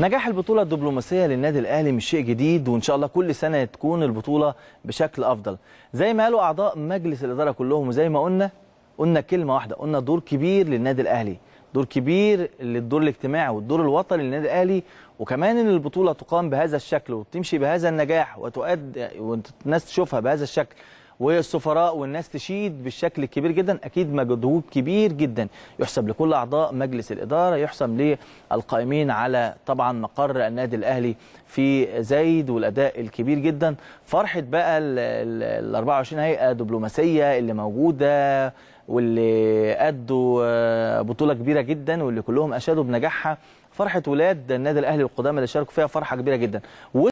نجاح البطولة الدبلوماسية للنادي الأهلي مش شيء جديد وإن شاء الله كل سنة تكون البطولة بشكل أفضل زي ما قالوا أعضاء مجلس الإدارة كلهم وزي ما قلنا قلنا كلمة واحدة قلنا دور كبير للنادي الأهلي دور كبير للدور الاجتماعي والدور الوطني للنادي الاهلي وكمان ان البطوله تقام بهذا الشكل وتمشي بهذا النجاح وتؤد والناس تشوفها بهذا الشكل والسفراء والناس تشيد بالشكل الكبير جدا اكيد مجهود كبير جدا يحسب لكل اعضاء مجلس الاداره يحسب للقائمين على طبعا مقر النادي الاهلي في زايد والاداء الكبير جدا فرحه بقى ال 24 هيئه دبلوماسيه اللي موجوده واللي ادوا آه، بطوله كبيره جدا واللي كلهم اشادوا بنجاحها فرحه ولاد النادي الاهلي القدامى اللي شاركوا فيها فرحه كبيره جدا